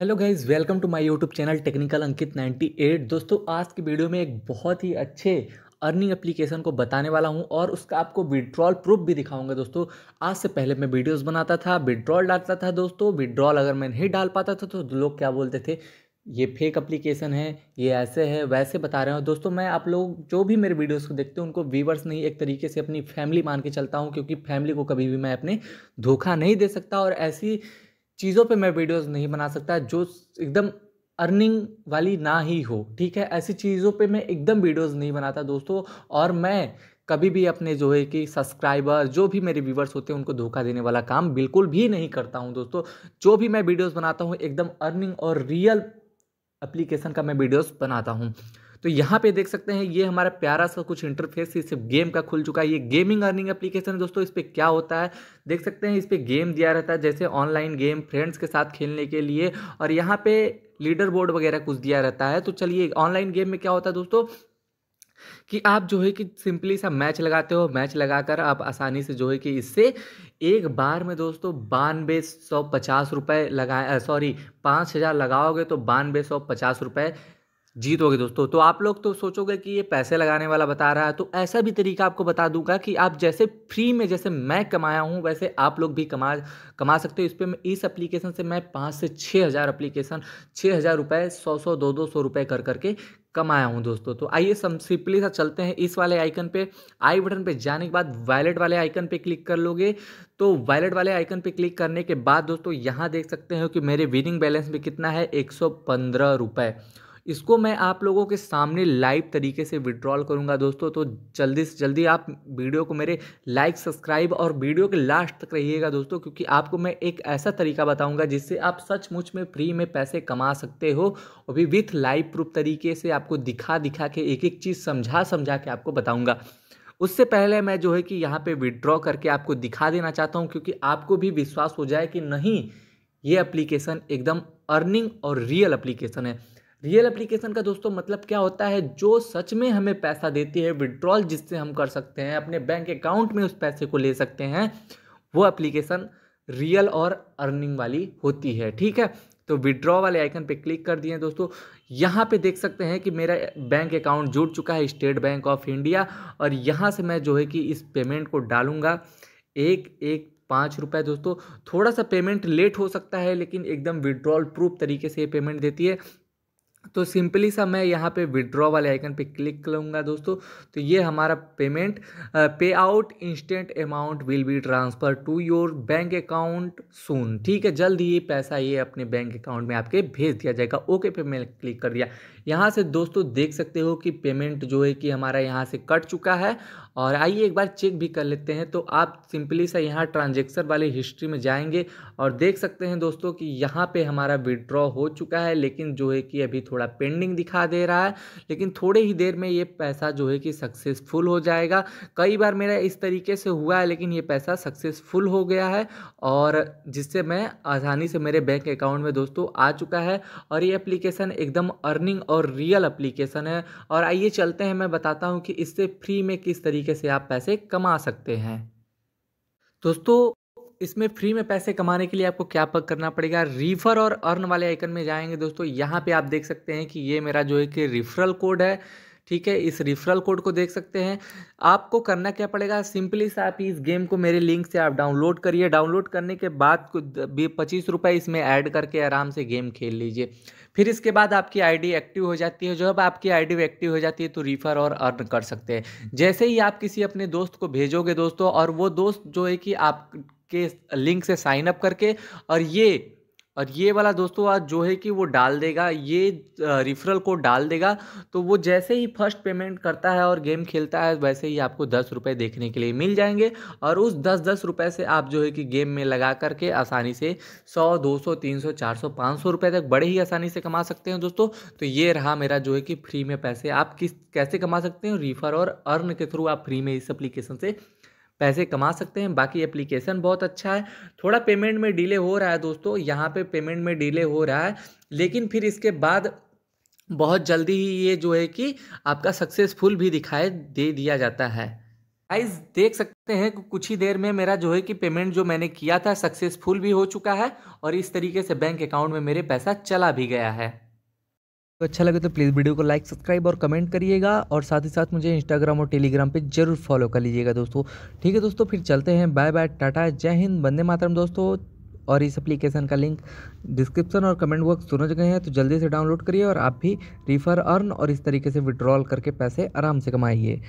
hello guys welcome to my YouTube channel technical Ankit 98 दोस्तों आज की वीडियो में एक बहुत ही अच्छे अर्निंग एप्लीकेशन को बताने वाला हूं और उसका आपको विड्रॉल प्रूफ भी दिखाऊंगा दोस्तों आज से पहले मैं वीडियोस बनाता था विड्रॉल डालता था दोस्तों विड्रॉल अगर मैं नहीं डाल पाता था तो लोग क्या बोलते थे ये फेक अप्लीकेशन है ये ऐसे है वैसे बता रहे हो दोस्तों मैं आप लोग जो भी मेरे वीडियोस को देखते हैं उनको व्यूवर्स नहीं एक तरीके से अपनी फैमिली मान के चलता हूँ क्योंकि फैमिली को कभी भी मैं अपने धोखा नहीं दे सकता और ऐसी चीज़ों पे मैं वीडियोस नहीं बना सकता जो एकदम अर्निंग वाली ना ही हो ठीक है ऐसी चीज़ों पे मैं एकदम वीडियोस नहीं बनाता दोस्तों और मैं कभी भी अपने जो है कि सब्सक्राइबर जो भी मेरे व्यूवर्स होते हैं उनको धोखा देने वाला काम बिल्कुल भी नहीं करता हूँ दोस्तों जो भी मैं वीडियोस बनाता हूँ एकदम अर्निंग और रियल एप्लीकेशन का मैं वीडियोस बनाता हूँ तो यहाँ पे देख सकते हैं ये हमारा प्यारा सा कुछ इंटरफेस इस गेम का खुल चुका है ये गेमिंग अर्निंग एप्लीकेशन है दोस्तों इस पर क्या होता है देख सकते हैं इस पर गेम दिया रहता है जैसे ऑनलाइन गेम फ्रेंड्स के साथ खेलने के लिए और यहाँ पे लीडर बोर्ड वगैरह कुछ दिया रहता है तो चलिए ऑनलाइन गेम में क्या होता है दोस्तों कि आप जो है कि सिंपली सा मैच लगाते हो मैच लगाकर आप आसानी से जो है कि इससे एक बार में दोस्तों बानवे सौ पचास रुपये लगाए सॉरी पाँच हज़ार लगाओगे तो बानवे सौ पचास रुपये जीत होगी दोस्तों तो आप लोग तो सोचोगे कि ये पैसे लगाने वाला बता रहा है तो ऐसा भी तरीका आपको बता दूंगा कि आप जैसे फ्री में जैसे मैं कमाया हूँ वैसे आप लोग भी कमा कमा सकते हो इस पर इस एप्लीकेशन से मैं पाँच से छः हज़ार अप्लीकेशन छः हज़ार रुपये सौ सौ दो दो सौ रुपये कर करके कमाया हूँ दोस्तों तो आइए सम सिंपली सा चलते हैं इस वाले आइकन पे आई बटन पे जाने के बाद वैलेट वाले आइकन पे क्लिक कर लोगे तो वैलेट वाले आइकन पे क्लिक करने के बाद दोस्तों यहाँ देख सकते हो कि मेरे विनिंग बैलेंस में कितना है एक सौ पंद्रह रुपये इसको मैं आप लोगों के सामने लाइव तरीके से विड्रॉल करूँगा दोस्तों तो जल्दी से जल्दी आप वीडियो को मेरे लाइक सब्सक्राइब और वीडियो के लास्ट तक रहिएगा दोस्तों क्योंकि आपको मैं एक ऐसा तरीका बताऊँगा जिससे आप सचमुच में फ्री में पैसे कमा सकते हो और भी विथ लाइव प्रूफ तरीके से आपको दिखा दिखा के एक एक चीज़ समझा समझा के आपको बताऊँगा उससे पहले मैं जो है कि यहाँ पर विड्रॉ करके आपको दिखा देना चाहता हूँ क्योंकि आपको भी विश्वास हो जाए कि नहीं ये एप्लीकेशन एकदम अर्निंग और रियल एप्लीकेशन है रियल एप्लीकेशन का दोस्तों मतलब क्या होता है जो सच में हमें पैसा देती है विड्रॉल जिससे हम कर सकते हैं अपने बैंक अकाउंट में उस पैसे को ले सकते हैं वो एप्लीकेशन रियल और अर्निंग वाली होती है ठीक है तो विड्रॉ वाले आइकन पे क्लिक कर दिए दोस्तों यहाँ पे देख सकते हैं कि मेरा बैंक अकाउंट जुड़ चुका है स्टेट बैंक ऑफ इंडिया और यहाँ से मैं जो है कि इस पेमेंट को डालूंगा एक एक पाँच रुपये दोस्तों थोड़ा सा पेमेंट लेट हो सकता है लेकिन एकदम विड्रॉल प्रूफ तरीके से ये पेमेंट देती है तो सिंपली सा मैं यहाँ पे विड्रॉ वाले आइकन पे क्लिक करूँगा दोस्तों तो ये हमारा payment payout instant amount will be transfer to your bank account soon ठीक है जल्द ही पैसा ये अपने बैंक अकाउंट में आपके भेज दिया जाएगा ओके पे मैंने क्लिक कर दिया यहाँ से दोस्तों देख सकते हो कि पेमेंट जो है कि हमारा यहाँ से कट चुका है और आइए एक बार चेक भी कर लेते हैं तो आप सिंपली सा यहाँ ट्रांजेक्शन वाली हिस्ट्री में जाएंगे और देख सकते हैं दोस्तों कि यहाँ पर हमारा विड्रॉ हो चुका है लेकिन जो है कि अभी थोड़ा थोड़ा पेंडिंग दिखा दे रहा है लेकिन थोड़े ही देर में ये पैसा जो है कि सक्सेसफुल हो जाएगा कई बार मेरा इस तरीके से हुआ है लेकिन ये पैसा सक्सेसफुल हो गया है और जिससे मैं आसानी से मेरे बैंक अकाउंट में दोस्तों आ चुका है और ये अप्लीकेशन एकदम अर्निंग और रियल अप्लीकेशन है और आइए चलते हैं मैं बताता हूँ कि इससे फ्री में किस तरीके से आप पैसे कमा सकते हैं दोस्तों इसमें फ्री में पैसे कमाने के लिए आपको क्या पक करना पड़ेगा रीफर और अर्न वाले आइकन में जाएंगे दोस्तों यहाँ पे आप देख सकते हैं कि ये मेरा जो है कि रिफरल कोड है ठीक है इस रिफरल कोड को देख सकते हैं आपको करना क्या पड़ेगा सिंपली से आप इस गेम को मेरे लिंक से आप डाउनलोड करिए डाउनलोड करने के बाद पच्चीस रुपये इसमें ऐड करके आराम से गेम खेल लीजिए फिर इसके बाद आपकी आईडी एक्टिव हो जाती है जब आपकी आईडी एक्टिव हो जाती है तो रिफ़र और अर्न कर सकते हैं जैसे ही आप किसी अपने दोस्त को भेजोगे दोस्तों और वो दोस्त जो है कि आप के लिंक से साइन अप करके और ये और ये वाला दोस्तों आज जो है कि वो डाल देगा ये रिफरल कोड डाल देगा तो वो जैसे ही फर्स्ट पेमेंट करता है और गेम खेलता है वैसे ही आपको दस रुपये देखने के लिए मिल जाएंगे और उस दस दस रुपये से आप जो है कि गेम में लगा करके आसानी से सौ दो सौ तीन सौ चार सौ पाँच सौ रुपये तक बड़े ही आसानी से कमा सकते हैं दोस्तों तो ये रहा मेरा जो है कि फ्री में पैसे आप किस कैसे कमा सकते हैं रिफर और अर्न के थ्रू आप फ्री में इस अप्लीकेशन से पैसे कमा सकते हैं बाकी एप्लीकेशन बहुत अच्छा है थोड़ा पेमेंट में डिले हो रहा है दोस्तों यहाँ पे पेमेंट में डिले हो रहा है लेकिन फिर इसके बाद बहुत जल्दी ही ये जो है कि आपका सक्सेसफुल भी दिखाई दे दिया जाता है आइज़ देख सकते हैं कुछ ही देर में मेरा जो है कि पेमेंट जो मैंने किया था सक्सेसफुल भी हो चुका है और इस तरीके से बैंक अकाउंट में मेरे पैसा चला भी गया है अच्छा लगे तो प्लीज़ वीडियो को लाइक सब्सक्राइब और कमेंट करिएगा और साथ ही साथ मुझे इंस्टाग्राम और टेलीग्राम पे जरूर फॉलो कर लीजिएगा दोस्तों ठीक है दोस्तों फिर चलते हैं बाय बाय टाटा जय हिंद वंदे मातरम दोस्तों और इस एप्लीकेशन का लिंक डिस्क्रिप्शन और कमेंट बॉक्स दोनों जगह है तो जल्दी से डाउनलोड करिए और आप भी रिफ़र अर्न और इस तरीके से विड्रॉल करके पैसे आराम से कमाइए